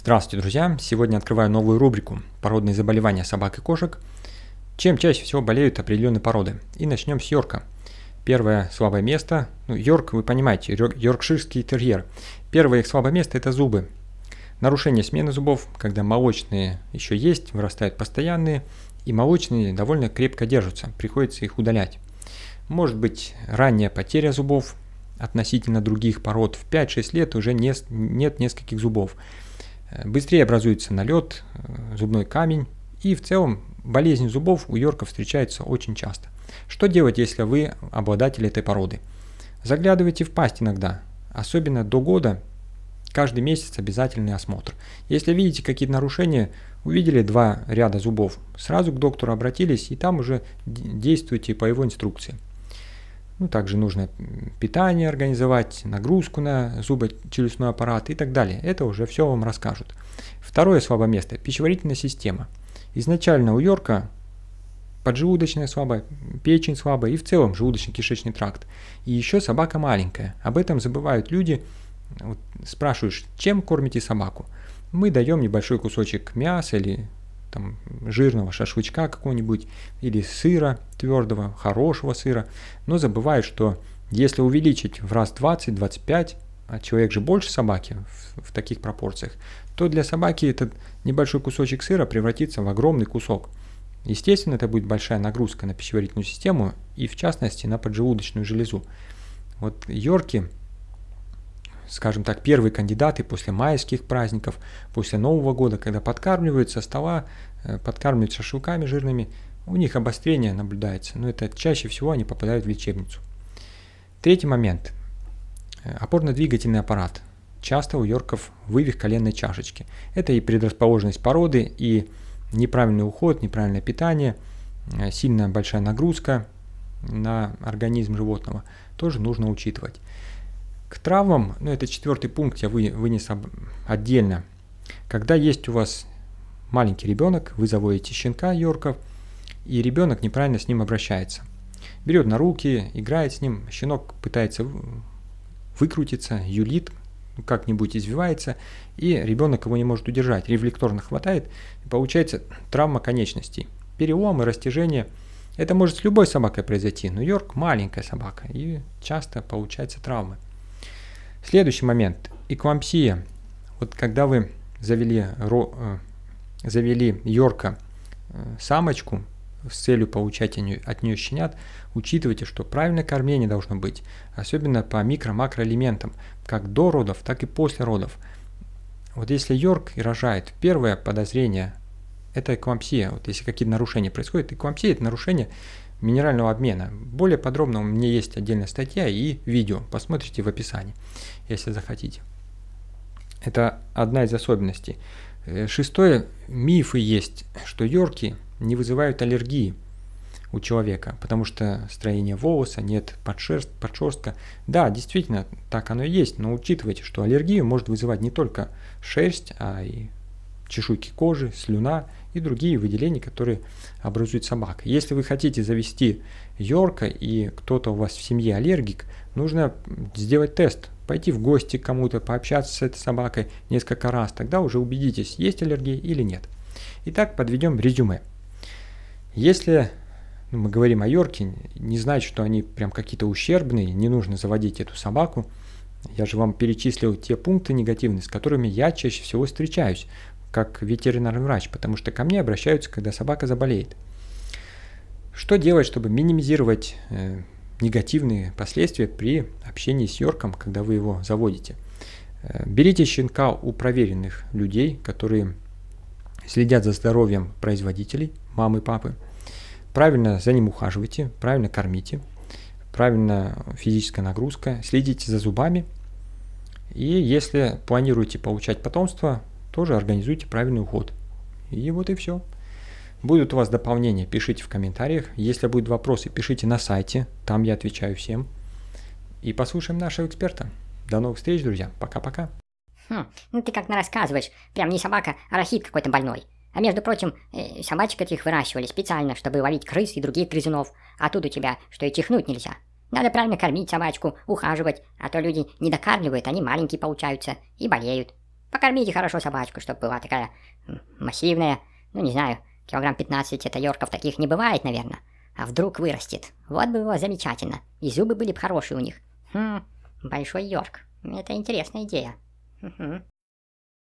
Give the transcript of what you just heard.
Здравствуйте, друзья! Сегодня открываю новую рубрику «Породные заболевания собак и кошек». Чем чаще всего болеют определенные породы? И начнем с Йорка. Первое слабое место, ну, Йорк, вы понимаете, йоркширский терьер. Первое их слабое место – это зубы. Нарушение смены зубов, когда молочные еще есть, вырастают постоянные, и молочные довольно крепко держатся, приходится их удалять. Может быть ранняя потеря зубов относительно других пород. В 5-6 лет уже не, нет нескольких зубов. Э, быстрее образуется налет, э, зубной камень, и в целом болезнь зубов у Йорка встречается очень часто. Что делать, если вы обладатель этой породы? Заглядывайте в пасть иногда, особенно до года, каждый месяц обязательный осмотр. Если видите какие-то нарушения, увидели два ряда зубов, сразу к доктору обратились и там уже действуйте по его инструкции. Ну, также нужно питание организовать, нагрузку на челюстной аппарат и так далее. Это уже все вам расскажут. Второе слабое место – пищеварительная система. Изначально у Йорка поджелудочная слабая, печень слабая и в целом желудочно-кишечный тракт. И еще собака маленькая. Об этом забывают люди. Вот спрашиваешь, чем кормите собаку? Мы даем небольшой кусочек мяса или там, жирного шашлычка какого-нибудь или сыра твердого, хорошего сыра, но забывает, что если увеличить в раз 20-25, а человек же больше собаки в, в таких пропорциях, то для собаки этот небольшой кусочек сыра превратится в огромный кусок. Естественно, это будет большая нагрузка на пищеварительную систему и в частности на поджелудочную железу. Вот йорки скажем так, первые кандидаты после майских праздников, после Нового года, когда подкармливают со стола, э, подкармливают шашлыками жирными, у них обострение наблюдается, но это чаще всего они попадают в лечебницу. Третий момент. Э, опорно-двигательный аппарат. Часто у йорков вывих коленной чашечки. Это и предрасположенность породы, и неправильный уход, неправильное питание, э, сильная большая нагрузка на организм животного. Тоже нужно учитывать. К травмам, ну это четвертый пункт, я вынес отдельно. Когда есть у вас маленький ребенок, вы заводите щенка, Йорков, и ребенок неправильно с ним обращается. Берет на руки, играет с ним, щенок пытается выкрутиться, юлит, ну, как-нибудь извивается, и ребенок его не может удержать. Рефлекторно хватает, и получается травма конечностей. Переломы, растяжение. Это может с любой собакой произойти, но Йорк маленькая собака, и часто получаются травмы. Следующий момент. эквампсия. Вот когда вы завели, ро, э, завели Йорка э, самочку с целью получать от нее щенят, учитывайте, что правильное кормление должно быть, особенно по микро-макроэлементам, как до родов, так и после родов. Вот если Йорк и рожает, первое подозрение – это эквампсия. Вот если какие-то нарушения происходят, эквампсия – это нарушение минерального обмена. Более подробно у меня есть отдельная статья и видео, посмотрите в описании если захотите. Это одна из особенностей. Э, шестое. Мифы есть, что йорки не вызывают аллергии у человека, потому что строение волоса, нет подшерст, подшерстка. Да, действительно, так оно и есть, но учитывайте, что аллергию может вызывать не только шерсть, а и чешуйки кожи, слюна и другие выделения, которые образует собака. Если вы хотите завести Йорка и кто-то у вас в семье аллергик, нужно сделать тест, пойти в гости к кому-то, пообщаться с этой собакой несколько раз, тогда уже убедитесь, есть аллергия или нет. Итак, подведем резюме. Если ну, мы говорим о Йорке, не значит, что они прям какие-то ущербные, не нужно заводить эту собаку. Я же вам перечислил те пункты негативные, с которыми я чаще всего встречаюсь как ветеринарный врач, потому что ко мне обращаются, когда собака заболеет. Что делать, чтобы минимизировать э, негативные последствия при общении с Йорком, когда вы его заводите? Э, берите щенка у проверенных людей, которые следят за здоровьем производителей, мамы, папы. Правильно за ним ухаживайте, правильно кормите, правильно физическая нагрузка, следите за зубами. И если планируете получать потомство, тоже организуйте правильный уход. И вот и все. Будут у вас дополнения, пишите в комментариях. Если будут вопросы, пишите на сайте, там я отвечаю всем. И послушаем нашего эксперта. До новых встреч, друзья. Пока-пока. Хм, ну ты как на рассказываешь, прям не собака, а рахит какой-то больной. А между прочим, э, собачек этих выращивали специально, чтобы ловить крыс и других грызунов. А тут у тебя, что и чихнуть нельзя. Надо правильно кормить собачку, ухаживать, а то люди не докармливают, они маленькие получаются и болеют. Покормите хорошо собачку, чтобы была такая массивная, ну не знаю, килограмм 15, это йорков таких не бывает, наверное. А вдруг вырастет? Вот бы было замечательно. И зубы были бы хорошие у них. Хм, большой йорк. Это интересная идея. Угу.